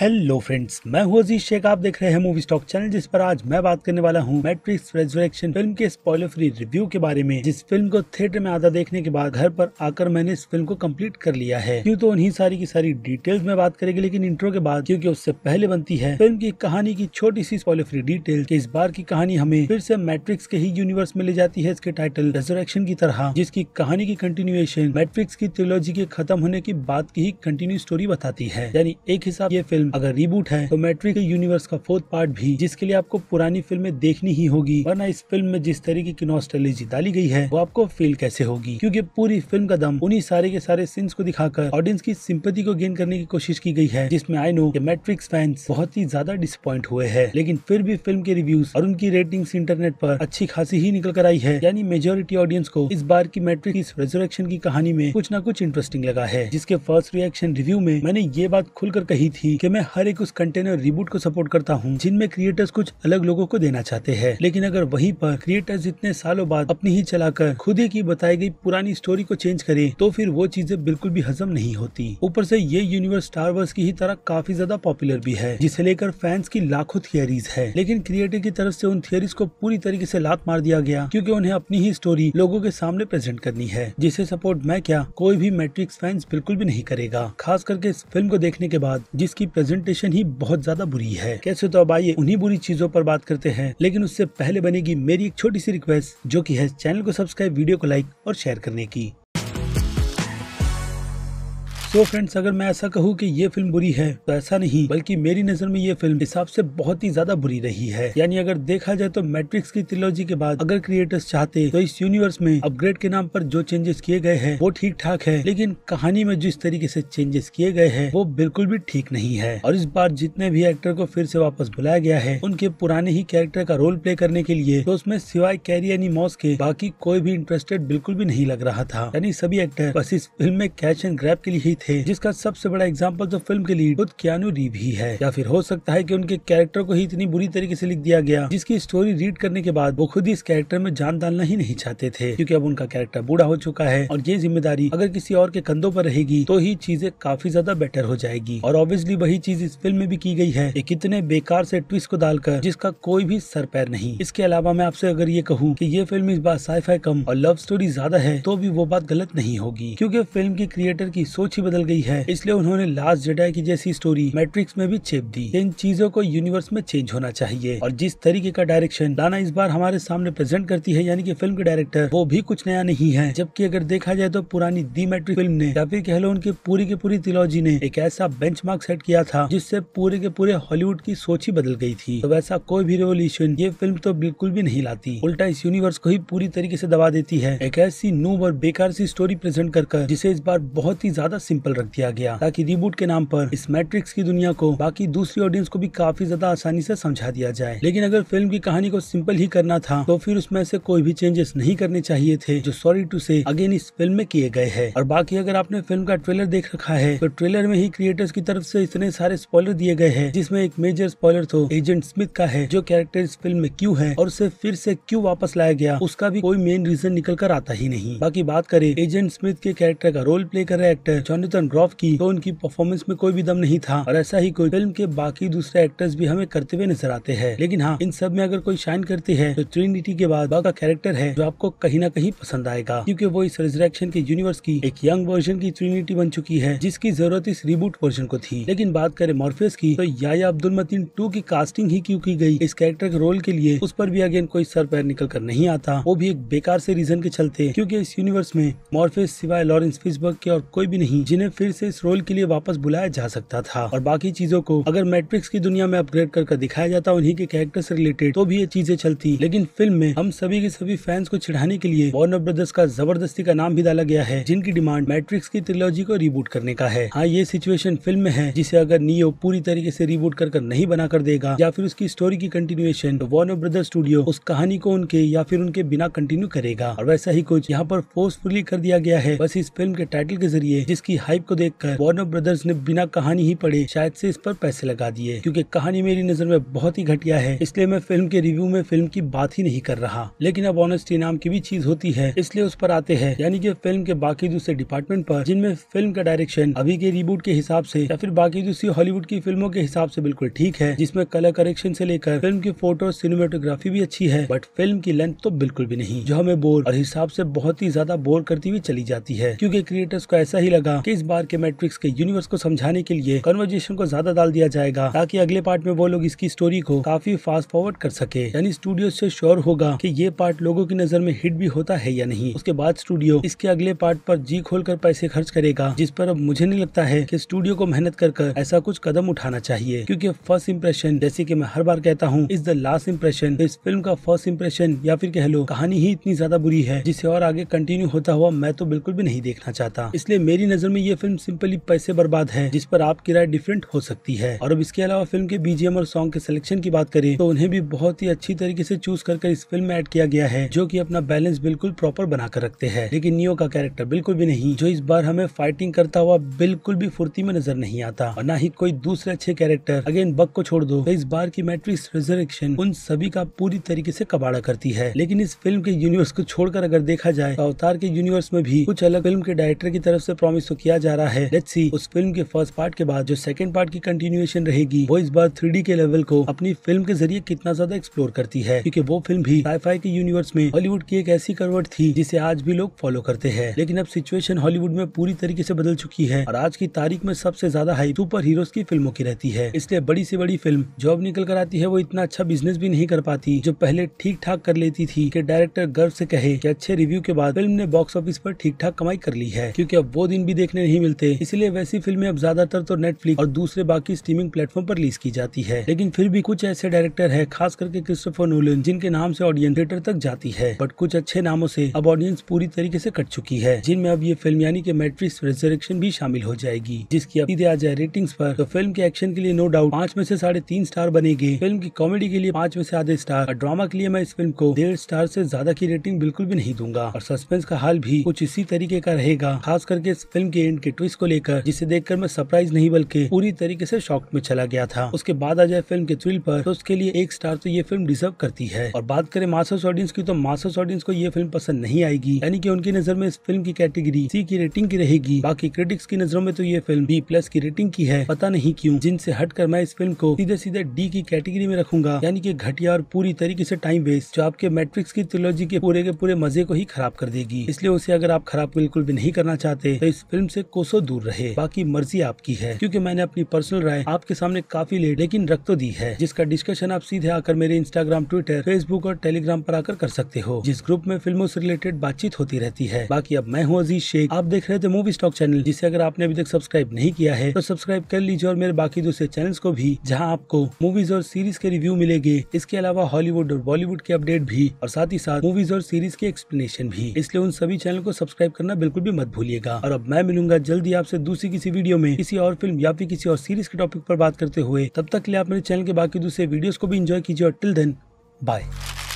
hello friends मैं हूं अजीत शेख आप देख रहे हैं मूवी स्टॉक चैनल जिस पर आज मैं बात करने वाला हूं मैट्रिक्स रेजोरेक्शन फिल्म के स्पॉइलर फ्री रिव्यू के बारे में जिस फिल्म को थिएटर में आधा देखने के बाद घर पर आकर मैंने इस फिल्म को कंप्लीट कर लिया है यूँ तो उन्हीं सारी की सारी डिटेल्स में बात करेगी लेकिन इंट्रो के बाद क्यूँकी उससे पहले बनती है फिल्म की कहानी की छोटी सी स्पॉइलर फ्री डिटेल इस बार की कहानी हमें फिर से मैट्रिक्स के ही यूनिवर्स में ले जाती है इसके टाइटल रेजोरेक्शन की तरह जिसकी कहानी की कंटिन्यूएशन मैट्रिक्स की त्रिलोजी के खत्म होने की बात की ही कंटिन्यू स्टोरी बताती है यानी एक हिसाब ये फिल्म फिल्म अगर रिबूट है तो मैट्रिक यूनिवर्स का फोर्थ पार्ट भी जिसके लिए आपको पुरानी फिल्में देखनी ही होगी वरना इस फिल्म में जिस तरीके की नॉस्टोलॉजी डाली गई है वो आपको फील कैसे होगी क्योंकि पूरी फिल्म का दम उन्हीं सारे के सारे सीन्स को दिखाकर ऑडियंस की सिंपति को गेन करने की कोशिश की गई है जिसमें आई नो कि मैट्रिक्स फैंस बहुत ही ज्यादा डिसअपॉइंट हुए हैं लेकिन फिर भी फिल्म के रिव्यूज और उनकी रेटिंग्स इंटरनेट पर अच्छी खासी ही निकल कर आई है यानी मेजोरिटी ऑडियंस को इस बार की मैट्रिक्स इस रेजोरेक्शन की कहानी में कुछ ना कुछ इंटरेस्टिंग लगा है जिसके फर्स्ट रिएक्शन रिव्यू में मैंने ये बात खुलकर कही थी की मैं मैं हर एक उस कंटेनर रिबूट को सपोर्ट करता हूँ जिनमें क्रिएटर्स कुछ अलग लोगों को देना चाहते हैं लेकिन अगर वहीं पर क्रिएटर्स इतने सालों बाद अपनी ही चलाकर खुद ही की बताई गई पुरानी स्टोरी को चेंज करे तो फिर वो चीजें बिल्कुल भी हजम नहीं होती ऊपर से ये यूनिवर्स स्टार वॉर्स की ही तरह काफी ज्यादा पॉपुलर भी है जिसे लेकर फैंस की लाखों थियरीज है लेकिन क्रिएटर की तरफ से उन थियरीज को पूरी तरीके से लात मार दिया गया क्योंकि उन्हें अपनी ही स्टोरी लोगों के सामने प्रेजेंट करनी है जिसे सपोर्ट मैं क्या कोई भी मैट्रिक्स फैंस बिल्कुल भी नहीं करेगा खास करके इस फिल्म को देखने के बाद जिसकी प्रेजेंट प्रेजेंटेशन ही बहुत ज्यादा बुरी है कैसे तो अब आइए उन्हीं बुरी चीजों पर बात करते हैं लेकिन उससे पहले बनेगी मेरी एक छोटी सी रिक्वेस्ट जो की है चैनल को सब्सक्राइब वीडियो को लाइक और शेयर करने की सो तो फ्रेंड्स अगर मैं ऐसा कहूँ कि ये फिल्म बुरी है तो ऐसा नहीं बल्कि मेरी नजर में ये फिल्म हिसाब से बहुत ही ज्यादा बुरी रही है यानी अगर देखा जाए तो मैट्रिक्स की त्रिलोजी के बाद अगर क्रिएटर्स चाहते तो इस यूनिवर्स में अपग्रेड के नाम पर जो चेंजेस किए गए हैं वो ठीक ठाक है लेकिन कहानी में जिस तरीके से चेंजेस किए गए हैं वो बिल्कुल भी ठीक नहीं है और इस बार जितने भी एक्टर को फिर से वापस बुलाया गया है उनके पुराने ही कैरेक्टर का रोल प्ले करने के लिए तो उसमें सिवाय कैरी यानी मॉस के बाकी कोई भी इंटरेस्टेड बिल्कुल भी नहीं लग रहा था यानी सभी एक्टर बस इस फिल्म में कैच एंड ग्रैप के लिए ही थे जिसका सबसे बड़ा एग्जाम्पल तो फिल्म के लिए खुद कियानु रीव ही है या फिर हो सकता है की उनके कैरेक्टर को ही इतनी बुरी तरीके ऐसी लिख दिया गया जिसकी स्टोरी रीड करने के बाद वो खुद ही इस कैरेक्टर में जान डालना ही नहीं चाहते थे क्यूँकी अब उनका कैरेक्टर बूढ़ा हो चुका है और ये जिम्मेदारी अगर किसी और के कंधों पर रहेगी तो ही चीजें काफी ज्यादा बेटर हो जाएगी और ऑब्वियसली वही चीज इस फिल्म में भी की गई है ये कितने बेकार से ट्विस्ट को डालकर जिसका कोई भी सर पैर नहीं इसके अलावा मैं आपसे अगर ये कहूँ कि ये फिल्म इस बार साइफाई कम और लव स्टोरी ज्यादा है तो भी वो बात गलत नहीं होगी क्योंकि फिल्म की क्रिएटर की सोच ही बदल गई है इसलिए उन्होंने लास्ट जेडाई की जैसी स्टोरी मैट्रिक्स में भी छेप दी इन चीजों को यूनिवर्स में चेंज होना चाहिए और जिस तरीके का डायरेक्शन लाना इस बार हमारे सामने प्रेजेंट करती है यानी कि फिल्म के डायरेक्टर वो भी कुछ नया नहीं है जबकि अगर देखा जाए तो पुरानी दी मैट्रिक फिल्म ने या फिर कह लो उनकी पूरी की पूरी तिलोजी ने एक ऐसा बेंच सेट किया था जिससे पूरे के पूरे हॉलीवुड की सोच ही बदल गई थी तो वैसा कोई भी रेवोल्यूशन ये फिल्म तो बिल्कुल भी नहीं लाती उल्टा इस यूनिवर्स को ही पूरी तरीके से दबा देती है एक ऐसी नूब और बेकार सी स्टोरी प्रेजेंट कर, कर जिसे इस बार बहुत ही ज्यादा सिंपल रख दिया गया ताकि रिबूट के नाम पर इस मैट्रिक्स की दुनिया को बाकी दूसरी ऑडियंस को भी काफी ज्यादा आसानी से समझा दिया जाए लेकिन अगर फिल्म की कहानी को सिंपल ही करना था तो फिर उसमें से कोई भी चेंजेस नहीं करने चाहिए थे जो सॉरी टू से अगेन इस फिल्म में किए गए है और बाकी अगर आपने फिल्म का ट्रेलर देख रखा है तो ट्रेलर में ही क्रिएटर्स की तरफ ऐसी इतने सारे स्पॉलर दिए गए है जिसमे एक मेजर स्पॉयर तो एजेंट स्मिथ का है जो कैरेक्टर इस फिल्म में क्यूँ है और उसे फिर से क्यूँ वापस लाया गया उसका भी कोई मेन रीजन निकल कर आता ही नहीं बाकी बात करें एजेंट स्मिथ के कैरेक्टर का रोल प्ले कर रहे एक्टर जॉन रिटर्न ग्रॉफ की तो उनकी परफॉर्मेंस में कोई भी दम नहीं था और ऐसा ही कोई फिल्म के बाकी दूसरे एक्टर्स भी हमें करते हुए नजर आते हैं लेकिन हाँ इन सब में अगर कोई शाइन करती है तो ट्रिनिटी के बाद का कैरेक्टर है जो आपको कहीं ना कहीं पसंद आएगा क्योंकि वो इस रिजरेक्शन के यूनिवर्स की एक यंग वर्जन की ट्रिनिटी बन चुकी है जिसकी जरूरत इस रिबूट वर्जन को थी लेकिन बात करें मॉर्फियस की तो याया अब्दुल मतीन टू की कास्टिंग ही क्यों की गई इस कैरेक्टर के रोल के लिए उस पर भी अगेन कोई सर पैर निकल कर नहीं आता वो भी एक बेकार से रीजन के चलते क्योंकि इस यूनिवर्स में मॉर्फियस सिवाय लॉरेंस फिजबर्ग के और कोई भी नहीं जिन्हें फिर से इस रोल के लिए वापस बुलाया जा सकता था और बाकी चीजों को अगर मैट्रिक्स की दुनिया में अपग्रेड कर दिखाया जाता उन्हीं के कैरेक्टर से रिलेटेड तो भी ये चीजें चलती लेकिन फिल्म में हम सभी के सभी फैंस को चिढ़ाने के लिए वॉर्नर ब्रदर्स का जबरदस्ती का नाम भी डाला गया है जिनकी डिमांड मैट्रिक्स की ट्रिलॉजी को रिबूट करने का है हाँ ये सिचुएशन फिल्म में है जिसे अगर नियो पूरी तरीके से रिबूट कर, कर नहीं बना कर देगा या फिर उसकी स्टोरी की कंटिन्यूएशन तो वार्नर ब्रदर्स स्टूडियो उस कहानी को उनके या फिर उनके बिना कंटिन्यू करेगा और वैसा ही कुछ यहाँ पर फोर्सफुली कर दिया गया है बस इस फिल्म के टाइटल के जरिए जिसकी हाइप को देखकर वार्नर ब्रदर्स ने बिना कहानी ही पढ़े शायद से इस पर पैसे लगा दिए क्योंकि कहानी मेरी नजर में बहुत ही घटिया है इसलिए मैं फिल्म के रिव्यू में फिल्म की बात ही नहीं कर रहा लेकिन अब ऑनेस्टी नाम की भी चीज होती है इसलिए उस पर आते हैं यानी कि फिल्म के बाकी दूसरे डिपार्टमेंट पर जिनमें फिल्म का डायरेक्शन अभी के रिबूट के हिसाब से या फिर बाकी दूसरी हॉलीवुड की फिल्मों के हिसाब से बिल्कुल ठीक है जिसमें कलर करेक्शन से लेकर फिल्म की फोटो और सिनेमाटोग्राफी भी अच्छी है बट फिल्म की लेंथ तो बिल्कुल भी नहीं जो हमें बोर और हिसाब से बहुत ही ज्यादा बोर करती हुई चली जाती है क्योंकि क्रिएटर्स को ऐसा ही लगा कि इस बार के मैट्रिक्स के यूनिवर्स को समझाने के लिए कन्वर्जेशन को ज्यादा डाल दिया जाएगा ताकि अगले पार्ट में वो लोग इसकी स्टोरी को काफी फास्ट फॉरवर्ड कर सके यानी स्टूडियो से श्योर होगा कि ये पार्ट लोगों की नजर में हिट भी होता है या नहीं उसके बाद स्टूडियो इसके अगले पार्ट पर जी खोल कर पैसे खर्च करेगा जिस पर अब मुझे नहीं लगता है की स्टूडियो को मेहनत कर ऐसा कुछ कदम उठाना चाहिए क्यूँकी फर्स्ट इम्प्रेशन जैसे की मैं हर बार कहता हूँ इज द लास्ट इम्प्रेशन इस फिल्म का फर्स्ट इम्प्रेशन या फिर कह लो कहानी ही इतनी ज्यादा बुरी है जिसे और आगे कंटिन्यू होता हुआ मैं तो बिल्कुल भी नहीं देखना चाहता इसलिए मेरी नजर में ये फिल्म सिंपली पैसे बर्बाद है जिस पर आपकी राय डिफरेंट हो सकती है और अब इसके अलावा फिल्म के बीजेम और सॉन्ग के सिलेक्शन की बात करें तो उन्हें भी बहुत ही अच्छी तरीके से चूज कर इस फिल्म में एड किया गया है जो की अपना बैलेंस बिल्कुल प्रॉपर बनाकर रखते हैं लेकिन नियो का कैरेक्टर बिल्कुल भी नहीं जो इस बार हमें फाइटिंग करता हुआ बिल्कुल भी फुर्ती में नजर नहीं आता और न ही कोई दूसरे अच्छे कैरेक्टर अगेन बक को छोड़ दो तो इस बार की मैट्रिक्स रिजर्वेक्शन उन सभी का पूरी तरीके से कबाड़ा करती है लेकिन इस फिल्म के यूनिवर्स को छोड़कर अगर देखा जाए तो अवतार के यूनिवर्स में भी कुछ अलग फिल्म के डायरेक्टर की तरफ से प्रॉमिस तो किया किया जा रहा है लेट्स सी उस फिल्म के फर्स्ट पार्ट के बाद जो सेकंड पार्ट की कंटिन्यूएशन रहेगी वो इस बार थ्री के लेवल को अपनी फिल्म के जरिए कितना ज्यादा एक्सप्लोर करती है क्योंकि वो फिल्म भी फाई के यूनिवर्स में हॉलीवुड की एक ऐसी करवट थी जिसे आज भी लोग फॉलो करते हैं लेकिन अब सिचुएशन हॉलीवुड में पूरी तरीके से बदल चुकी है और आज की तारीख में सबसे ज्यादा हाई सुपर हीरो की फिल्मों की रहती है इसलिए बड़ी से बड़ी फिल्म जॉब निकल कर आती है वो इतना अच्छा बिजनेस भी नहीं कर पाती जो पहले ठीक ठाक कर लेती थी कि डायरेक्टर गर्व से कहे कि अच्छे रिव्यू के बाद फिल्म ने बॉक्स ऑफिस पर ठीक ठाक कमाई कर ली है क्योंकि अब वो दिन भी देखने देखने नहीं मिलते इसलिए वैसी फिल्में अब ज्यादातर तो नेटफ्लिक्स और दूसरे बाकी स्ट्रीमिंग प्लेटफॉर्म पर रिलीज की जाती है लेकिन फिर भी कुछ ऐसे डायरेक्टर है खास करके क्रिस्टोफर नोलन जिनके नाम से ऑडियंस थिएटर तक जाती है बट कुछ अच्छे नामों से अब ऑडियंस पूरी तरीके से कट चुकी है जिनमें अब ये फिल्म यानी कि मैट्रिक्स रिजर्वेशन भी शामिल हो जाएगी जिसकी अब आ जाए रेटिंग्स पर तो फिल्म के एक्शन के लिए नो डाउट पांच में से साढ़े तीन स्टार बनेगी फिल्म की कॉमेडी के लिए पाँच में से आधे स्टार और ड्रामा के लिए मैं इस फिल्म को डेढ़ स्टार से ज्यादा की रेटिंग बिल्कुल भी नहीं दूंगा और सस्पेंस का हाल भी कुछ इसी तरीके का रहेगा खास करके इस फिल्म के एंड के ट्विस्ट को लेकर जिसे देखकर मैं सरप्राइज नहीं बल्कि पूरी तरीके से शॉक में चला गया था उसके बाद आ जाए फिल्म के थ्रिल पर तो उसके लिए एक स्टार तो ये फिल्म डिजर्व करती है और बात करें मासस ऑडियंस की तो मासस ऑडियंस को ये फिल्म पसंद नहीं आएगी यानी कि उनकी नजर में इस फिल्म की कैटेगरी सी की रेटिंग की रहेगी बाकी क्रिटिक्स की नजरों में तो ये फिल्म बी प्लस की रेटिंग की है पता नहीं क्यूँ जिनसे हट मैं इस फिल्म को सीधे सीधे डी की कैटेगरी में रखूंगा यानी की घटिया और पूरी तरीके ऐसी टाइम वेस्ट जो आपके मेट्रिक्स की त्रिलोजी के पूरे के पूरे मजे को ही खराब कर देगी इसलिए उसे अगर आप खराब बिल्कुल भी नहीं करना चाहते तो इस फिल्म से से कोसों दूर रहे बाकी मर्जी आपकी है क्योंकि मैंने अपनी पर्सनल राय आपके सामने काफी लेट लेकिन रख तो दी है जिसका डिस्कशन आप सीधे आकर मेरे इंस्टाग्राम ट्विटर फेसबुक और टेलीग्राम पर आकर कर सकते हो जिस ग्रुप में फिल्मों से रिलेटेड बातचीत होती रहती है बाकी अब मैं हूँ अजीज शेख आप देख रहे थे मूवी स्टॉक चैनल जिसे अगर आपने अभी तक सब्सक्राइब नहीं किया है तो सब्सक्राइब कर लीजिए और मेरे बाकी दूसरे चैनल को भी जहाँ आपको मूवीज और सीरीज के रिव्यू मिलेंगे इसके अलावा हॉलीवुड और बॉलीवुड के अपडेट भी और साथ ही साथ मूवीज और सीरीज के एक्सप्लेनेशन भी इसलिए उन सभी चैनल को सब्सक्राइब करना बिल्कुल भी मत भूलिएगा और अब मैं मिलूंगा मिलूंगा जल्दी आपसे दूसरी किसी वीडियो में किसी और फिल्म या फिर किसी और सीरीज के टॉपिक पर बात करते हुए तब तक के लिए आप मेरे चैनल के बाकी दूसरे वीडियोस को भी इंजॉय कीजिए और टिल देन बाय